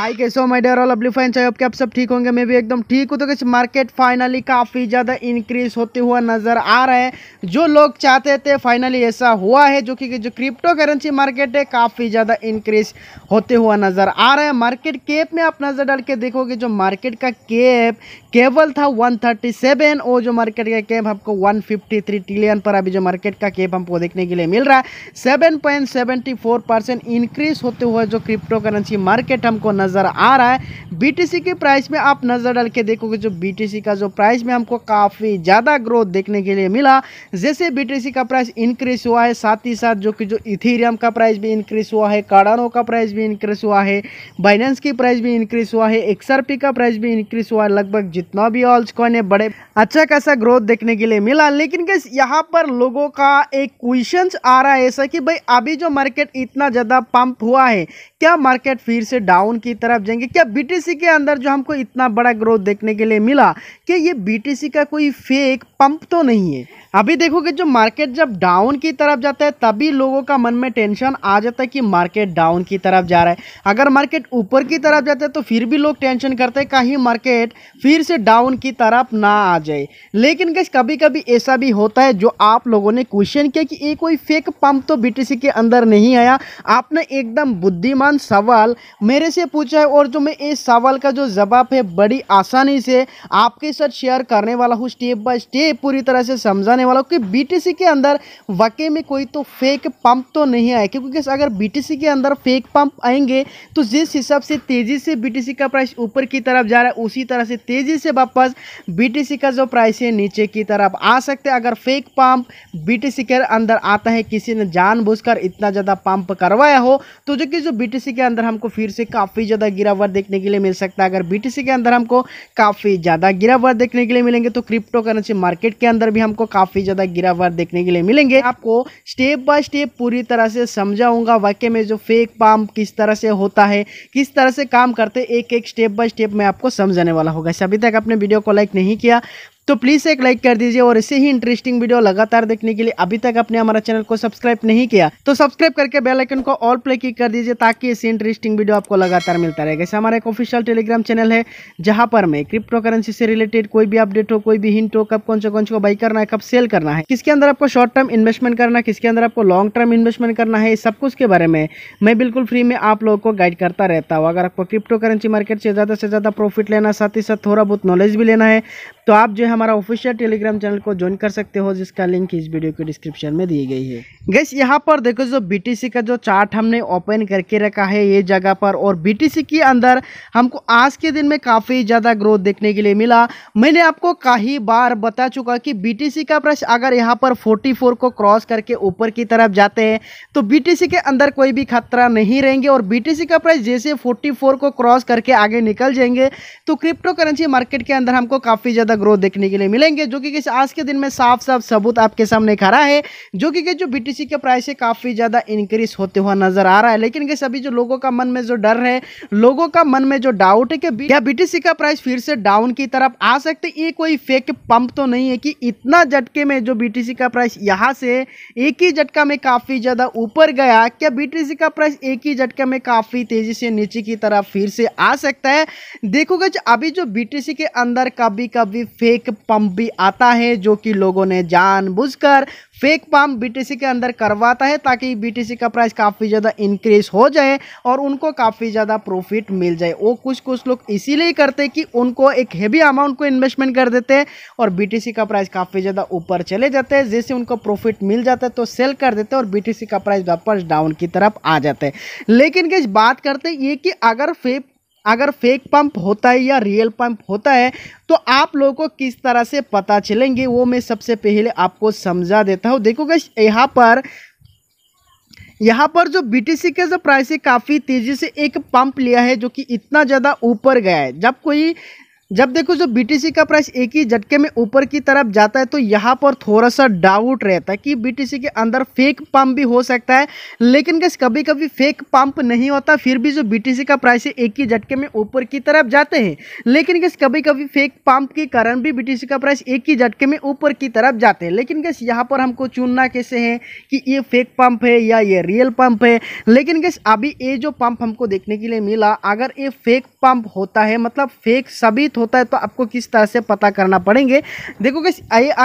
हाय कैसे हो my dear all lovely fan चाहिए आपके आप सब ठीक होंगे मैं भी एकदम ठीक हूँ तो कैसे मार्केट फाइनली काफ़ी ज़्यादा इंक्रीज होते हुआ नज़र आ रहा है जो लोग चाहते थे फाइनली ऐसा हुआ है जो कि जो क्रिप्टो करेंसी मार्केट है काफ़ी ज़्यादा इंक्रीज होते हुआ नज़र आ रहा है मार्केट केप में आप नज़र डाल के देखोगे जो मार्केट का केप केवल था सेवन और जो मार्केट का कैप आपको थ्री ट्रिलियन पर अभी जो मार्केट का केप हमको देखने के लिए मिल रहा है सेवन इंक्रीज होते हुआ जो क्रिप्टो करेंसी मार्केट हमको नजर नज़र आ रहा है बीटीसी के प्राइस में आप नज़र डाल के देखोगे जो बीटीसी का जो प्राइस में हमको काफ़ी ज़्यादा ग्रोथ देखने के लिए मिला जैसे बीटीसी का प्राइस इंक्रीज हुआ है साथ ही साथ जो कि जो इथीरियम का प्राइस भी इंक्रीज हुआ है कार्डानो का प्राइस भी इंक्रीज हुआ है बाइनेंस की प्राइस भी इंक्रीज हुआ है एक्सआरपी का प्राइस भी इंक्रीज हुआ है लगभग जितना भी ऑल्स कॉइन है बड़े अच्छा खासा ग्रोथ देखने के लिए मिला लेकिन कैसे यहाँ पर लोगों का एक क्वेश्चन आ रहा है ऐसा कि भाई अभी जो मार्केट इतना ज़्यादा पंप हुआ है क्या मार्केट फिर से डाउन की तरफ जाएंगे क्या बीटीसी के अंदर जो हमको इतना बड़ा ग्रोथ देखने के लिए मिला कि ये बीटीसी का कोई फेक पंप तो नहीं है अभी देखोगे जो मार्केट जब डाउन की तरफ जाता है तभी लोगों का मन में टेंशन आ जाता है कि मार्केट डाउन की तरफ जा रहा है अगर मार्केट ऊपर की तरफ जाता है तो फिर भी लोग टेंशन करते हैं कहीं मार्केट फिर से डाउन की तरफ ना आ जाए लेकिन गैस कभी कभी ऐसा भी होता है जो आप लोगों ने क्वेश्चन किया कि ये कोई फेक पंप तो बी के अंदर नहीं आया आपने एकदम बुद्धिमान आसान सवाल मेरे से पूछा है और जो मैं इस सवाल का जो जवाब है बड़ी आसानी से आपके साथ शेयर करने वाला हूँ स्टेप बाय स्टेप पूरी तरह से समझाने वाला हूँ कि बीटीसी के अंदर वाकई में कोई तो फेक पंप तो नहीं आए क्योंकि अगर बीटीसी के अंदर फेक पंप आएंगे तो जिस हिसाब से तेज़ी से बीटीसी का प्राइस ऊपर की तरफ जा रहा है उसी तरह से तेज़ी से वापस बीटीसी का जो प्राइस है नीचे की तरफ आ सकते अगर फेक पंप बीटीसी के अंदर आता है किसी ने जानबूझकर इतना ज़्यादा पंप करवाया हो तो जो कि जो बीटीसी बीटीसी के अंदर हमको फिर से काफ़ी ज़्यादा गिरावट देखने के लिए मिल सकता है अगर बीटीसी के अंदर हमको काफ़ी ज़्यादा गिरावट देखने के लिए मिलेंगे तो क्रिप्टो करेंसी मार्केट के अंदर भी हमको काफ़ी ज़्यादा गिरावट देखने के लिए मिलेंगे आपको स्टेप बाय स्टेप पूरी तरह से समझाऊंगा वाक्य में जो फेक पाम किस तरह से होता है किस तरह से काम करते एक एक स्टेप बाय स्टेप मैं आपको समझाने वाला होगा अभी तक आपने वीडियो को लाइक नहीं किया तो प्लीज़ एक लाइक कर दीजिए और इसे ही इंटरेस्टिंग वीडियो लगातार देखने के लिए अभी तक आपने हमारा चैनल को सब्सक्राइब नहीं किया तो सब्सक्राइब करके बेल आइकन को ऑल प्ले क्लिक कर दीजिए ताकि इसे इंटरेस्टिंग वीडियो आपको लगातार मिलता रहेगा जैसे हमारा एक ऑफिशियल टेलीग्राम चैनल है जहाँ पर मैं क्रिप्टो करेंसी से रिलेटेड कोई भी अपडेट हो कोई भी हिंट हो कब कौन से कौन से को बाई करना है कब सेल करना है किसके अंदर आपको शॉर्ट टर्म इन्वेस्टमेंट करना है किसके अंदर आपको लॉन्ग टर्म इन्वेस्टमेंट करना है सब कुछ के बारे में मैं बिल्कुल फ्री में आप लोगों को गाइड करता रहता हूँ अगर आपको क्रिप्टो करेंसी मार्केट से ज़्यादा से ज़्यादा प्रॉफिट लेना साथ ही साथ थोड़ा बहुत नॉलेज भी लेना है तो आप जो है हमारा ऑफिशियल टेलीग्राम चैनल को ज्वाइन कर सकते हो जिसका लिंक इस वीडियो के डिस्क्रिप्शन में दी गई है गैस यहाँ पर देखो जो बीटीसी का जो चार्ट हमने ओपन करके रखा है ये जगह पर और बीटीसी के अंदर हमको आज के दिन में काफ़ी ज़्यादा ग्रोथ देखने के लिए मिला मैंने आपको कई बार बता चुका कि बी का प्राइस अगर यहाँ पर फोर्टी को क्रॉस करके ऊपर की तरफ जाते हैं तो बी के अंदर कोई भी खतरा नहीं रहेंगे और बी का प्राइस जैसे फोर्टी को क्रॉस करके आगे निकल जाएंगे तो क्रिप्टो करेंसी मार्केट के अंदर हमको काफ़ी ज़्यादा ग्रोथ देखने के लिए मिलेंगे जो कि आज के दिन में साफ साफ सबूत आपके सामने खड़ा है जो कि जो बीटीसी के प्राइस है काफ़ी ज़्यादा इंक्रीज होते हुआ नजर आ रहा है लेकिन कि सभी जो लोगों का मन में जो डर है लोगों का मन में जो डाउट है कि क्या बीटीसी का प्राइस फिर से डाउन की तरफ आ सकते ये कोई फेक पंप तो नहीं है कि इतना झटके में जो बीटीसी का प्राइस यहाँ से एक ही झटका में काफ़ी ज़्यादा ऊपर गया क्या बीटीसी का प्राइस एक ही झटके में काफ़ी तेज़ी से नीचे की तरफ फिर से आ सकता है देखोगे अभी जो बीटीसी के अंदर कभी कभी भी फेक पंप भी आता है जो कि लोगों ने जानबूझकर फेक पंप बीटीसी के अंदर करवाता है ताकि बीटीसी का प्राइस काफ़ी ज़्यादा इंक्रीज हो जाए और उनको काफ़ी ज़्यादा प्रॉफिट मिल जाए वो कुछ कुछ लोग इसीलिए करते हैं कि उनको एक हैवी अमाउंट को इन्वेस्टमेंट कर देते हैं और बीटीसी का प्राइस काफ़ी ज़्यादा ऊपर चले जाते हैं जिससे उनको प्रॉफिट मिल जाता है तो सेल कर देते हैं और बीटीसी का प्राइस वापस डाउन की तरफ आ जाते हैं लेकिन किस बात करते ये कि अगर फेक अगर फेक पंप होता है या रियल पंप होता है तो आप लोगों को किस तरह से पता चलेंगे वो मैं सबसे पहले आपको समझा देता हूँ देखो यहाँ पर यहाँ पर जो बी टी के जो प्राइस है काफ़ी तेज़ी से एक पंप लिया है जो कि इतना ज़्यादा ऊपर गया है जब कोई जब देखो जो बीटीसी का प्राइस एक ही झटके में ऊपर की तरफ जाता है तो यहाँ पर थोड़ा सा डाउट रहता है कि बीटीसी के अंदर फेक पंप भी हो सकता है लेकिन कैसे कभी कभी फेक पंप नहीं होता फिर भी जो बीटीसी का प्राइस है एक ही झटके में ऊपर की तरफ जाते हैं लेकिन कैसे कभी कभी फेक पंप के कारण भी बीटीसी का प्राइस एक ही झटके में ऊपर की तरफ जाते हैं लेकिन कैसे यहाँ पर हमको चुनना कैसे है कि ये फेक पंप है या ये रियल पंप है लेकिन कैसे अभी ये जो पंप हमको देखने के लिए मिला अगर ये फेक पंप होता है मतलब फेक सभी होता है तो आपको किस तरह से पता करना पड़ेंगे देखो कि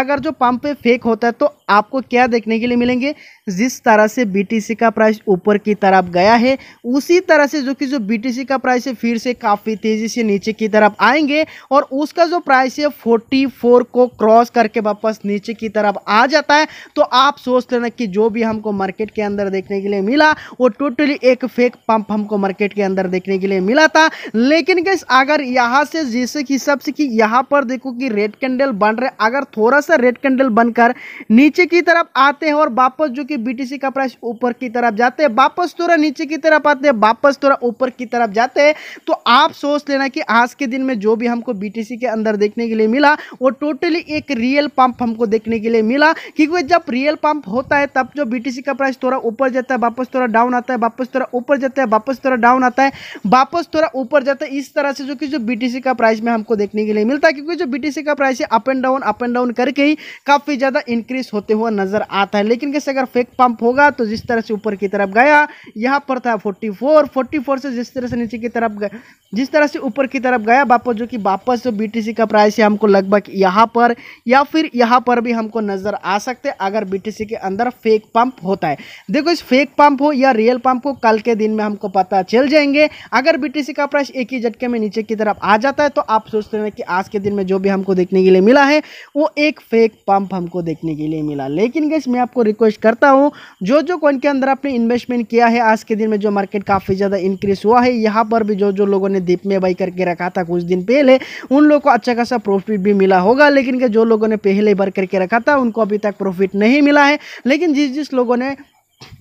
अगर जो पंप फेक होता है तो आपको क्या देखने के लिए मिलेंगे जिस तरह से बीटीसी का प्राइस ऊपर की तरफ गया है उसी तरह से जो कि जो बीटीसी का प्राइस है फिर से काफ़ी तेज़ी से नीचे की तरफ आएंगे और उसका जो प्राइस है फोर को क्रॉस करके वापस नीचे की तरफ आ जाता है तो आप सोच लेना कि जो भी हमको मार्केट के अंदर देखने के लिए मिला वो टोटली एक फेक पंप हमको मार्केट के अंदर देखने के लिए मिला था लेकिन गैस अगर यहाँ से जैसे हिसाब से कि यहाँ पर देखो कि रेड कैंडल बन रहे अगर थोड़ा सा रेड कैंडल बनकर नीचे की तरफ आते हैं और वापस जो कि कि बीटीसी का प्राइस ऊपर की तरफ जाते हैं वापस थोड़ा नीचे की तरफ आते हैं वापस थोड़ा ऊपर की तरफ जाते हैं तो आप सोच लेना कि आज के दिन में जो भी हमको बीटीसी के अंदर देखने के लिए मिला वो टोटली एक रियल पंप हमको देखने के लिए मिला क्योंकि जब रियल पंप होता है तब जो बीटीसी का प्राइस थोड़ा ऊपर जाता है वापस थोड़ा डाउन आता है वापस थोड़ा ऊपर जाता है वापस थोड़ा डाउन आता है वापस थोड़ा ऊपर जाता है इस तरह से जो कि जो बीटीसी का प्राइस में हमको देखने के लिए मिलता है क्योंकि जो बीटीसी का प्राइस है up and down up and down करके ही काफ़ी ज़्यादा इंक्रीज होते हुए नजर आता है लेकिन कैसे अगर फेक एक पंप होगा तो जिस तरह से ऊपर की तरफ गया यहाँ पर था 44 44 से जिस तरह से नीचे की तरफ गया जिस तरह से ऊपर की तरफ गया वापस जो कि वापस जो बी का प्राइस है हमको लगभग यहाँ पर या फिर यहाँ पर भी हमको नज़र आ सकते अगर बी के अंदर फेक पंप होता है देखो इस फेक पंप हो या रियल पंप हो कल के दिन में हमको पता चल जाएंगे अगर बी का प्राइस एक ही झटके में नीचे की तरफ आ जाता है तो आप सोचते हैं कि आज के दिन में जो भी हमको देखने के लिए मिला है वो एक फेक पंप हमको देखने के लिए मिला लेकिन गैस मैं आपको रिक्वेस्ट करता हूँ हूँ जो जो कॉइन के अंदर आपने इन्वेस्टमेंट किया है आज के दिन में जो मार्केट काफ़ी ज़्यादा इंक्रीज हुआ है यहाँ पर भी जो जो लोगों ने दीप में बाई करके रखा था कुछ दिन पहले उन लोगों को अच्छा खासा प्रॉफिट भी मिला होगा लेकिन जो लोगों ने पहले बार करके रखा था उनको अभी तक प्रॉफिट नहीं मिला है लेकिन जिस जिस लोगों ने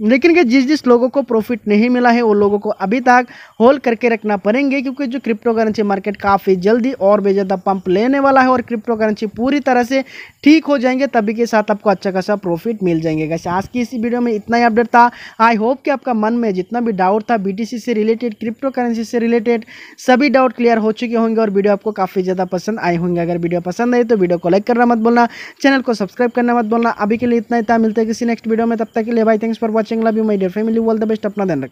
लेकिन कि जिस जिस लोगों को प्रॉफिट नहीं मिला है वो लोगों को अभी तक होल्ड करके रखना पड़ेंगे क्योंकि जो क्रिप्टो करेंसी मार्केट काफ़ी जल्दी और भी ज़्यादा पंप लेने वाला है और क्रिप्टो करेंसी पूरी तरह से ठीक हो जाएंगे तभी के साथ आपको अच्छा खासा प्रॉफिट मिल जाएंगे कैसे आज की इसी वीडियो में इतना ही अपडेट था आई होप कि आपका मन में जितना भी डाउट था बी से रिलेटेड क्रिप्टो करेंसी से रिलेटेड सभी डाउट क्लियर हो चुके होंगे और वीडियो आपको काफ़ी ज़्यादा पसंद आए होंगे अगर वीडियो पसंद आई तो वीडियो को लाइक करना मत बोलना चैनल को सब्सक्राइब करना मत बोलना अभी के लिए इतना ही था मिलते किसी नेक्स्ट वीडियो में तब तक के लिए भाई thanks for watching love you my dear family all the best अपना ध्यान रखें